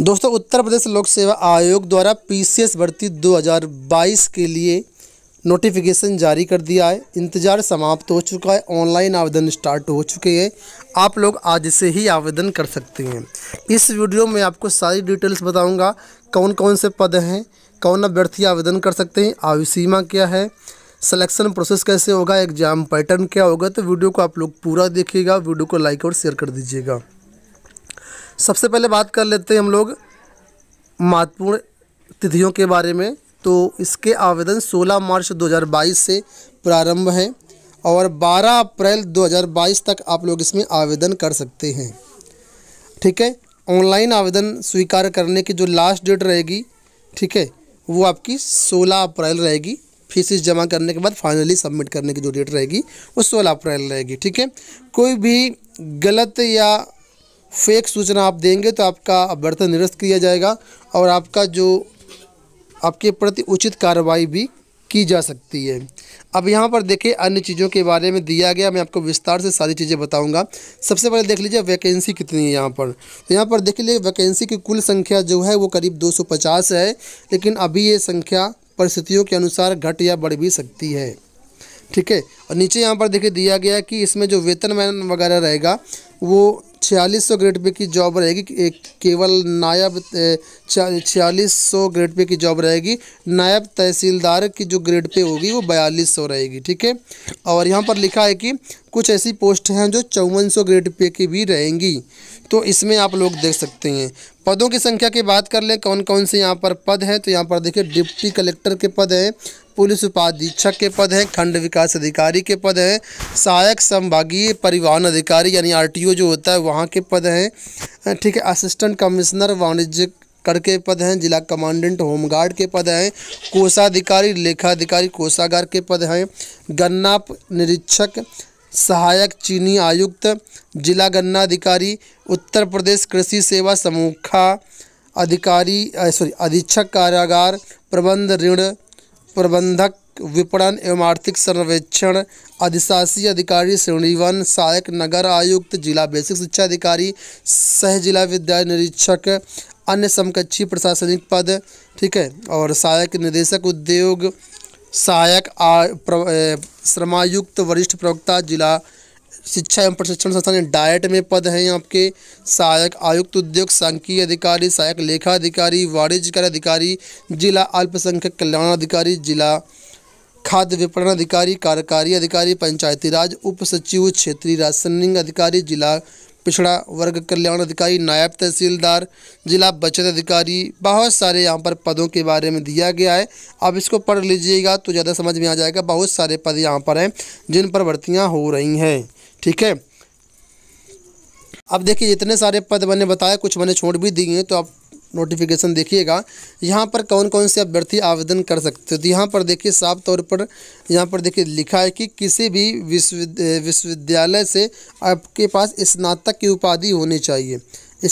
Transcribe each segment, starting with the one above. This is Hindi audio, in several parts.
दोस्तों उत्तर प्रदेश लोक सेवा आयोग द्वारा पीसीएस भर्ती 2022 के लिए नोटिफिकेशन जारी कर दिया है इंतज़ार समाप्त हो चुका है ऑनलाइन आवेदन स्टार्ट हो चुके हैं आप लोग आज से ही आवेदन कर सकते हैं इस वीडियो में आपको सारी डिटेल्स बताऊंगा कौन कौन से पद हैं कौन अभ्यर्थी आवेदन कर सकते हैं आयु सीमा क्या है सिलेक्शन प्रोसेस कैसे होगा एग्ज़ाम पैटर्न क्या होगा तो वीडियो को आप लोग पूरा देखिएगा वीडियो को लाइक और शेयर कर दीजिएगा सबसे पहले बात कर लेते हैं हम लोग महत्वपूर्ण तिथियों के बारे में तो इसके आवेदन 16 मार्च 2022 से प्रारंभ है और 12 अप्रैल 2022 तक आप लोग इसमें आवेदन कर सकते हैं ठीक है ऑनलाइन आवेदन स्वीकार करने की जो लास्ट डेट रहेगी ठीक है वो आपकी 16 अप्रैल रहेगी फीसिस जमा करने के बाद फाइनली सबमिट करने की जो डेट रहेगी वो 16 अप्रैल रहेगी ठीक है कोई भी गलत या फेक सूचना आप देंगे तो आपका बर्तन निरस्त किया जाएगा और आपका जो आपके प्रति उचित कार्रवाई भी की जा सकती है अब यहाँ पर देखिए अन्य चीज़ों के बारे में दिया गया मैं आपको विस्तार से सारी चीज़ें बताऊंगा सबसे पहले देख लीजिए वैकेंसी कितनी है यहाँ पर तो यहाँ पर देख लीजिए वैकेंसी की कुल संख्या जो है वो करीब 250 है लेकिन अभी ये संख्या परिस्थितियों के अनुसार घट या बढ़ भी सकती है ठीक है और नीचे यहाँ पर देखिए दिया गया कि इसमें जो वेतन वगैरह रहेगा वो छियालीस सौ ग्रेड पे की जॉब रहेगी केवल नायब छियालीस सौ ग्रेड पे की जॉब रहेगी नायब तहसीलदार की जो ग्रेड पे होगी वो बयालीस सौ रहेगी ठीक है और यहाँ पर लिखा है कि कुछ ऐसी पोस्ट हैं जो चौवन सौ ग्रेड पे की भी रहेंगी तो इसमें आप लोग देख सकते हैं पदों की संख्या की बात कर लें कौन कौन से यहाँ पर पद हैं तो यहाँ पर देखिए डिप्टी कलेक्टर के पद हैं पुलिस उपाधीक्षक के पद हैं खंड विकास अधिकारी के पद हैं सहायक संभागीय परिवहन अधिकारी यानी आरटीओ जो होता है वहाँ के पद हैं ठीक है असिस्टेंट कमिश्नर वाणिज्य कर के पद हैं जिला कमांडेंट होमगार्ड के पद हैं कोषाधिकारी लेखाधिकारी कोषागार के पद हैं गन्ना निरीक्षक सहायक चीनी आयुक्त जिला गन्ना अधिकारी उत्तर प्रदेश कृषि सेवा समूखा अधिकारी सॉरी अधीक्षक कारागार प्रबंध ऋण प्रबंधक विपणन एवं आर्थिक सर्वेक्षण अधिशासी अधिकारी श्रेणी वन सहायक नगर आयुक्त जिला बेसिक शिक्षा अधिकारी सह जिला विद्यालय निरीक्षक अन्य समकक्षी प्रशासनिक पद ठीक है और सहायक निदेशक उद्योग सहायक श्रमायुक्त वरिष्ठ प्रवक्ता जिला शिक्षा एवं प्रशिक्षण संस्थान डायट में पद हैं आपके सहायक आयुक्त उद्योग संघीय अधिकारी सहायक लेखा अधिकारी वाणिज्य कर अधिकारी जिला अल्पसंख्यक कल्याण अधिकारी जिला खाद्य विपणन अधिकारी कार्यकारी अधिकारी पंचायती राज उप सचिव क्षेत्रीय राशनिंग अधिकारी जिला पिछड़ा वर्ग कल्याण अधिकारी नायब तहसीलदार जिला बचत अधिकारी बहुत सारे यहाँ पर पदों के बारे में दिया गया है आप इसको पढ़ लीजिएगा तो ज़्यादा समझ में आ जाएगा बहुत सारे पद यहाँ पर हैं जिन पर भर्तियाँ हो रही हैं ठीक है अब देखिए इतने सारे पद मैंने बताया कुछ मैंने छोड़ भी दिए हैं तो आप नोटिफिकेशन देखिएगा यहाँ पर कौन कौन से अभ्यर्थी आवेदन कर सकते हो तो यहाँ पर देखिए साफ तौर पर यहाँ पर देखिए लिखा है कि किसी भी विश्वविद्यालय से आपके पास स्नातक की उपाधि होनी चाहिए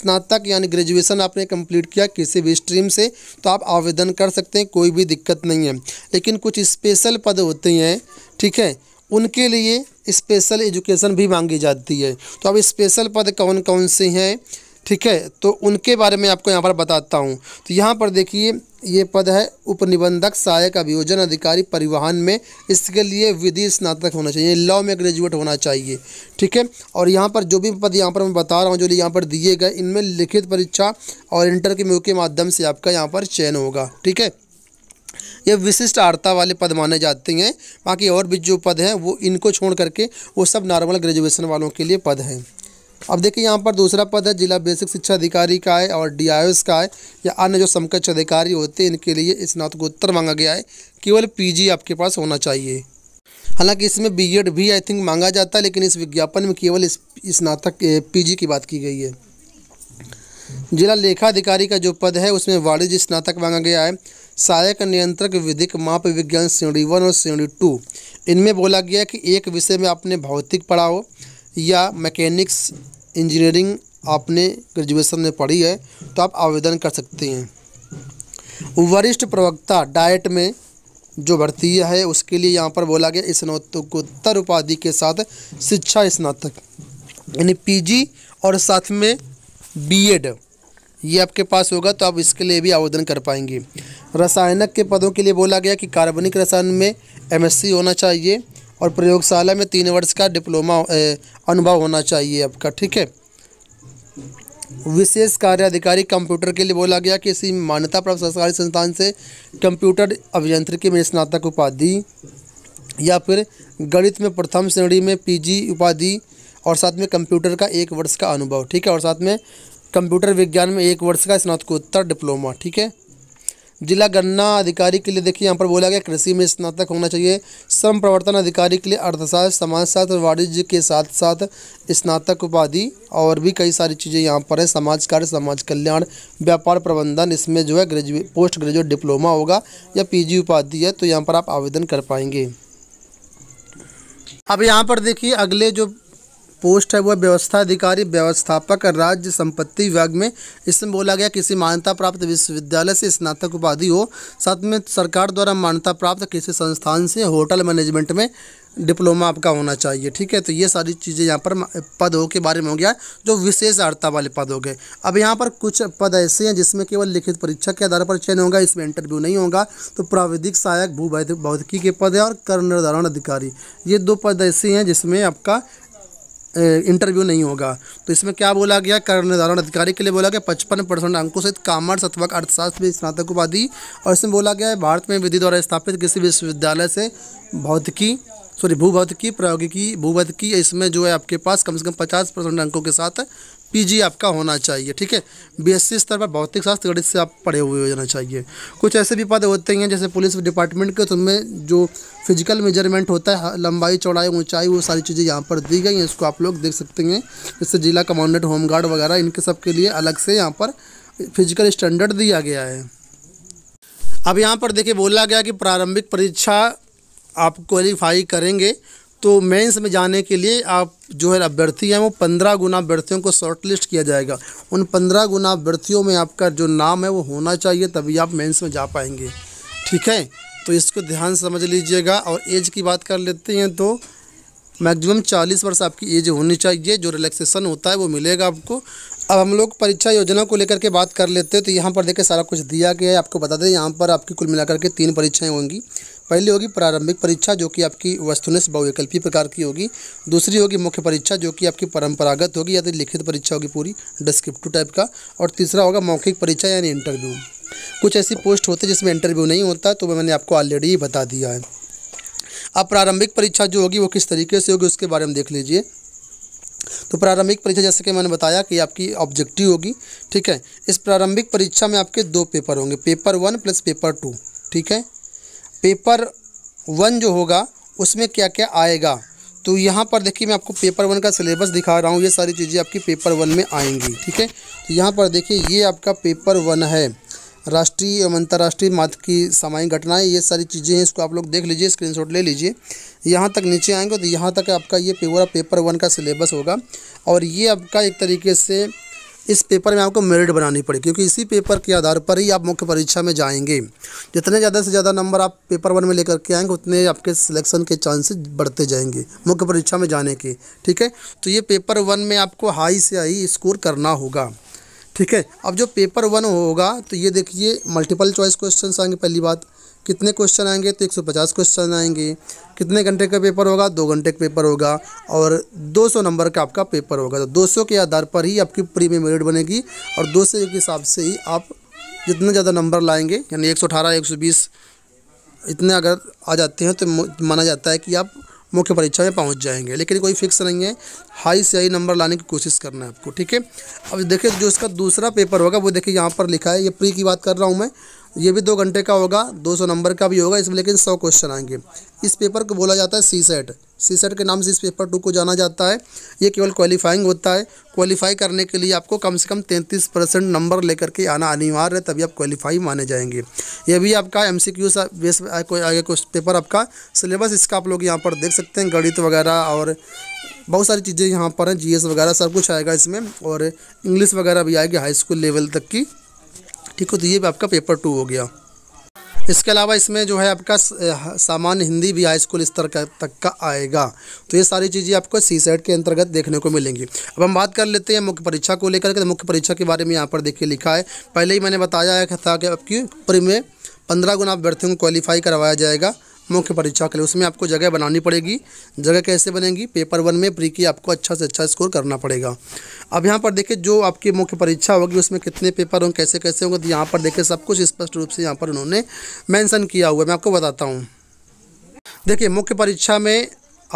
स्नातक यानी ग्रेजुएशन आपने कंप्लीट किया किसी भी स्ट्रीम से तो आप आवेदन कर सकते हैं कोई भी दिक्कत नहीं है लेकिन कुछ स्पेशल पद होते हैं ठीक है उनके लिए स्पेशल एजुकेशन भी मांगी जाती है तो अब स्पेशल पद कौन कौन से हैं ठीक है तो उनके बारे में आपको यहाँ पर बताता हूँ तो यहाँ पर देखिए ये पद है उपनिबंधक सहायक अभियोजन अधिकारी परिवहन में इसके लिए विधि स्नातक होना चाहिए लॉ में ग्रेजुएट होना चाहिए ठीक है और यहाँ पर जो भी पद यहाँ पर मैं बता रहा हूँ जो यहाँ पर दिए गए इनमें लिखित परीक्षा और इंटर के के माध्यम से आपका यहाँ पर चयन होगा ठीक है ये विशिष्ट आर्ता वाले पद माने जाते हैं बाकी और भी जो पद हैं वो इनको छोड़ करके वो सब नॉर्मल ग्रेजुएशन वालों के लिए पद हैं अब देखिए यहाँ पर दूसरा पद है जिला बेसिक शिक्षा अधिकारी का है और डीआईएस का है या अन्य जो समकक्ष अधिकारी होते हैं इनके लिए स्नातकोत्तर मांगा गया है केवल पीजी आपके पास होना चाहिए हालांकि इसमें बीएड e भी आई थिंक मांगा जाता है लेकिन इस विज्ञापन में केवल स्नातक पीजी की बात की गई है जिला लेखा अधिकारी का जो पद है उसमें वाणिज्य स्नातक मांगा गया है सहायक नियंत्रक विधिक माप विज्ञान श्रेणी वन और श्रेणी टू इनमें बोला गया कि एक विषय में आपने भौतिक पढ़ा हो या मैकेनिक्स इंजीनियरिंग आपने ग्रेजुएशन में पढ़ी है तो आप आवेदन कर सकते हैं वरिष्ठ प्रवक्ता डाइट में जो भर्ती है उसके लिए यहाँ पर बोला गया स्नातकोत्तर उपाधि के साथ शिक्षा स्नातक यानी पीजी और साथ में बीएड ये आपके पास होगा तो आप इसके लिए भी आवेदन कर पाएंगे रसायनक के पदों के लिए बोला गया कि कार्बनिक रसायन में एम होना चाहिए और प्रयोगशाला में तीन वर्ष का डिप्लोमा अनुभव होना चाहिए आपका ठीक है विशेष कार्याधिकारी कंप्यूटर के लिए बोला गया कि इसी मान्यता प्राप्त सरकारी संस्थान से कंप्यूटर अभियंत्रिकी में स्नातक उपाधि या फिर गणित में प्रथम श्रेणी में पीजी उपाधि और साथ में कंप्यूटर का एक वर्ष का अनुभव ठीक है और साथ में कंप्यूटर विज्ञान में एक वर्ष का स्नातकोत्तर डिप्लोमा ठीक है जिला गन्ना अधिकारी के लिए देखिए यहाँ पर बोला गया कृषि में स्नातक होना चाहिए श्रम प्रवर्तन अधिकारी के लिए अर्थशास्त्र समाजशास्त्र वाणिज्य के साथ साथ स्नातक उपाधि और भी कई सारी चीज़ें यहाँ पर हैं समाज कार्य समाज कल्याण व्यापार प्रबंधन इसमें जो है ग्रेजुएट पोस्ट ग्रेजुएट डिप्लोमा होगा या पी उपाधि है तो यहाँ पर आप आवेदन कर पाएंगे अब यहाँ पर देखिए अगले जो पोस्ट है वह व्यवस्था अधिकारी व्यवस्थापक राज्य संपत्ति विभाग में इसमें बोला गया किसी मान्यता प्राप्त विश्वविद्यालय से स्नातक उपाधि हो साथ में सरकार द्वारा मान्यता प्राप्त किसी संस्थान से होटल मैनेजमेंट में डिप्लोमा आपका होना चाहिए ठीक है तो ये सारी चीज़ें यहाँ पर पदों के बारे में हो गया जो विशेष आर्ता वाले पद हो गए अब यहाँ पर कुछ पद ऐसे हैं जिसमें केवल लिखित परीक्षा के आधार पर चयन होगा इसमें इंटरव्यू नहीं होगा तो प्राविधिक सहायक भू भौतिकी के पद है और कर निर्धारण अधिकारी ये दो पद ऐसे हैं जिसमें आपका इंटरव्यू नहीं होगा तो इसमें क्या बोला गया कर निर्धारण अधिकारी के लिए बोला गया पचपन परसेंट अंकों सहित कामर्स अथवा अर्थशास्त्र में स्नातक उपाधि और इसमें बोला गया है भारत में विधि द्वारा स्थापित किसी विश्वविद्यालय से भौतिकी सॉरी भूभौतिकी प्रायोगिकी भूभौतिकी इसमें जो है आपके पास कम से कम पचास परसेंट अंकों के साथ पीजी आपका होना चाहिए ठीक है बीएससी स्तर पर भौतिक शास्त्र गणित से आप पढ़े हुए होना चाहिए कुछ ऐसे भी पद होते हैं जैसे पुलिस डिपार्टमेंट के उसमें जो फिजिकल मेजरमेंट होता है लंबाई चौड़ाई ऊंचाई वो सारी चीज़ें यहाँ पर दी गई हैं इसको आप लोग देख सकते हैं जैसे जिला कमांडेंट होमगार्ड वगैरह इनके सब लिए अलग से यहाँ पर फिजिकल स्टैंडर्ड दिया गया है अब यहाँ पर देखिए बोला गया कि प्रारंभिक परीक्षा आप क्वालिफाई करेंगे तो मेंस में जाने के लिए आप जो है अभ्यर्थी हैं वो पंद्रह गुना अभ्यर्थियों को शॉर्टलिस्ट किया जाएगा उन पंद्रह गुना अभ्यर्थियों में आपका जो नाम है वो होना चाहिए तभी आप मेंस में जा पाएंगे ठीक है तो इसको ध्यान समझ लीजिएगा और एज की बात कर लेते हैं तो मैक्सिमम चालीस वर्ष आपकी एज होनी चाहिए जो रिलैक्सेशन होता है वो मिलेगा आपको अब हम लोग परीक्षा योजना को लेकर के बात कर लेते हैं तो यहाँ पर देखिए सारा कुछ दिया गया है आपको बता दें यहाँ पर आपकी कुल मिलाकर के तीन परीक्षाएँ होंगी पहली होगी प्रारंभिक परीक्षा जो कि आपकी वस्तुनिष्ठ बहुविकल्पी प्रकार की होगी दूसरी होगी मुख्य परीक्षा जो कि आपकी परंपरागत होगी या तो लिखित परीक्षा होगी पूरी डिस्क्रिप्टिव टाइप का और तीसरा होगा मौखिक परीक्षा यानी इंटरव्यू कुछ ऐसी पोस्ट होती है जिसमें इंटरव्यू नहीं होता तो मैंने आपको ऑलरेडी ही बता दिया है अब प्रारंभिक परीक्षा जो होगी वो किस तरीके से होगी उसके बारे में देख लीजिए तो प्रारंभिक परीक्षा जैसे कि मैंने बताया कि आपकी ऑब्जेक्टिव होगी ठीक है इस प्रारंभिक परीक्षा में आपके दो पेपर होंगे paper one plus paper two ठीक है पेपर वन जो होगा उसमें क्या क्या आएगा तो यहाँ पर देखिए मैं आपको पेपर वन का सिलेबस दिखा रहा हूँ ये सारी चीज़ें आपकी पेपर वन में आएंगी ठीक है तो यहाँ पर देखिए ये आपका पेपर वन है राष्ट्रीय एवं अंतर्राष्ट्रीय मात की सामायिक घटनाएं ये सारी चीज़ें हैं इसको आप लोग देख लीजिए स्क्रीनशॉट ले लीजिए यहाँ तक नीचे आएंगे तो यहाँ तक आपका ये पूरा पेपर वन का सिलेबस होगा और ये आपका एक तरीके से इस पेपर में आपको मेरिट बनानी पड़ेगी क्योंकि इसी पेपर के आधार पर ही आप मुख्य परीक्षा में जाएंगे जितने ज़्यादा से ज़्यादा नंबर आप पेपर वन में लेकर के आएंगे उतने आपके सिलेक्शन के चांसेस बढ़ते जाएंगे मुख्य परीक्षा में जाने के ठीक है तो ये पेपर वन में आपको हाई से हाई स्कोर करना होगा ठीक है अब जो पेपर वन होगा तो ये देखिए मल्टीपल चॉइस क्वेश्चन आएंगे पहली बात कितने क्वेश्चन आएंगे तो 150 क्वेश्चन आएंगे कितने घंटे का पेपर होगा दो घंटे का पेपर होगा और 200 नंबर का आपका पेपर होगा तो 200 के आधार पर ही आपकी प्री में मेरिट बनेगी और 200 के हिसाब से ही आप जितना ज़्यादा नंबर लाएंगे यानी 118 120 इतने अगर आ जाते हैं तो माना जाता है कि आप मुख्य परीक्षा में पहुंच जाएंगे लेकिन कोई फिक्स नहीं है हाई से हाई नंबर लाने की कोशिश करना है आपको ठीक है अब देखिए जो इसका दूसरा पेपर होगा वो देखिए यहाँ पर लिखा है ये प्री की बात कर रहा हूँ मैं ये भी दो घंटे का होगा 200 नंबर का भी होगा इसमें लेकिन 100 क्वेश्चन आएंगे इस पेपर को बोला जाता है सी सेट सी सेट के नाम से इस पेपर टू को जाना जाता है ये केवल क्वालिफाइंग होता है क्वालिफाई करने के लिए आपको कम से कम 33 परसेंट नंबर लेकर के आना अनिवार्य है तभी आप क्वालिफाई माने जाएंगे ये भी आपका M C Q base paper आपका सिलेबस इसका आप लोग यहाँ पर देख सकते हैं गणित वगैरह और बहुत सारी चीज़ें यहाँ पर हैं जी वगैरह सब कुछ आएगा इसमें और इंग्लिश वगैरह भी आएगी हाई स्कूल लेवल तक की ठीक है तो ये भी आपका पेपर टू हो गया इसके अलावा इसमें जो है आपका सामान्य हिंदी भी हाई स्कूल स्तर का तक का आएगा तो ये सारी चीज़ें आपको सी सेट के अंतर्गत देखने को मिलेंगी अब हम बात कर लेते हैं मुख्य परीक्षा को लेकर के तो मुख्य परीक्षा के बारे में यहाँ पर देखिए लिखा है पहले ही मैंने बताया था कि आपकी प्री में पंद्रह गुना अभ्यर्थियों को क्वालिफाई करवाया जाएगा मुख्य परीक्षा के लिए उसमें आपको जगह बनानी पड़ेगी जगह कैसे बनेगी पेपर वन में प्री की आपको अच्छा से अच्छा स्कोर करना पड़ेगा अब यहाँ पर देखिए जो आपकी मुख्य परीक्षा होगी उसमें कितने पेपर होंगे कैसे कैसे होंगे तो यहाँ पर देखिए सब कुछ स्पष्ट रूप से यहाँ पर उन्होंने मैंसन किया हुआ मैं आपको बताता हूँ देखिए मुख्य परीक्षा में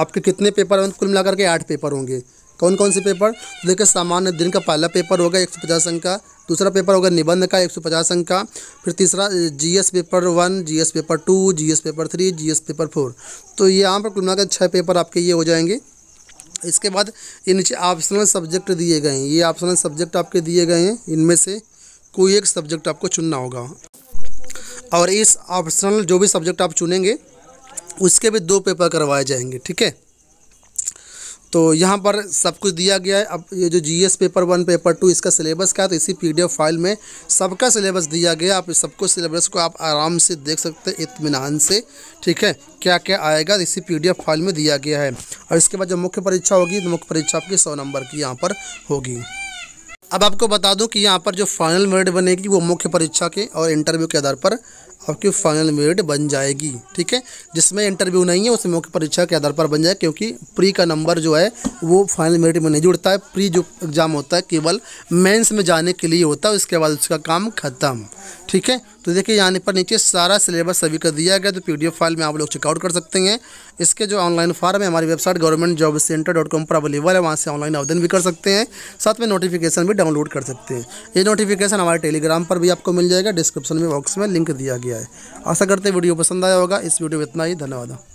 आपके कितने पेपर होंगे कुल मिलाकर के आठ पेपर होंगे कौन कौन से पेपर तो देखिए सामान्य दिन का पहला पेपर होगा एक सौ पचास अंक का दूसरा पेपर होगा निबंध का एक सौ पचास अंक का फिर तीसरा GS paper one GS paper two GS paper three GS paper four तो ये यहाँ पर कुल मिलाकर छः पेपर आपके ये हो जाएंगे इसके बाद ये नीचे ऑप्शनल सब्जेक्ट दिए गए हैं ये ऑप्शनल सब्जेक्ट आपके दिए गए हैं इनमें से कोई एक सब्जेक्ट आपको चुनना होगा और इस ऑप्शनल जो भी सब्जेक्ट आप चुनेंगे उसके भी दो पेपर करवाए जाएंगे ठीक है तो यहाँ पर सब कुछ दिया गया है अब ये जो GS paper one paper two इसका सिलेबस का है तो इसी पीडीएफ फाइल में सबका सिलेबस दिया गया आप सबको सिलेबस को आप आराम से देख सकते हैं इतमान से ठीक है क्या क्या आएगा इसी पीडीएफ फाइल में दिया गया है और इसके बाद जो मुख्य परीक्षा होगी तो मुख्य परीक्षा आपकी सौ नंबर की यहाँ पर होगी अब आपको बता दूं कि यहाँ पर जो फाइनल मेरिट बनेगी वो मुख्य परीक्षा के और इंटरव्यू के आधार पर आपकी फाइनल मेरिट बन जाएगी ठीक है जिसमें इंटरव्यू नहीं है उसमें मौके परीक्षा के आधार पर बन जाए क्योंकि प्री का नंबर जो है वो फाइनल मेरिट में नहीं जुड़ता है प्री जो एग्ज़ाम होता है केवल मेंस में जाने के लिए होता है उसके बाद उसका काम ख़त्म ठीक है तो देखिए यहाँ पर नीचे सारा सिलेबस सभी का दिया गया तो पी फाइल में आप लोग चेकआउट कर सकते हैं इसके जो ऑनलाइन फॉर्म है हमारी website government job centre dot com पर अवेलेबल है वहाँ से ऑनलाइन आवेदन भी कर सकते हैं साथ में नोटिफिकेशन भी डाउनलोड कर सकते हैं ये नोटिफिकेशन हमारे टेलीग्राम पर भी आपको मिल जाएगा डिस्क्रिप्शन में बॉक्स में लिंक दिया गया दिया है आशा करते वीडियो पसंद आया होगा इस वीडियो में इतना ही धन्यवाद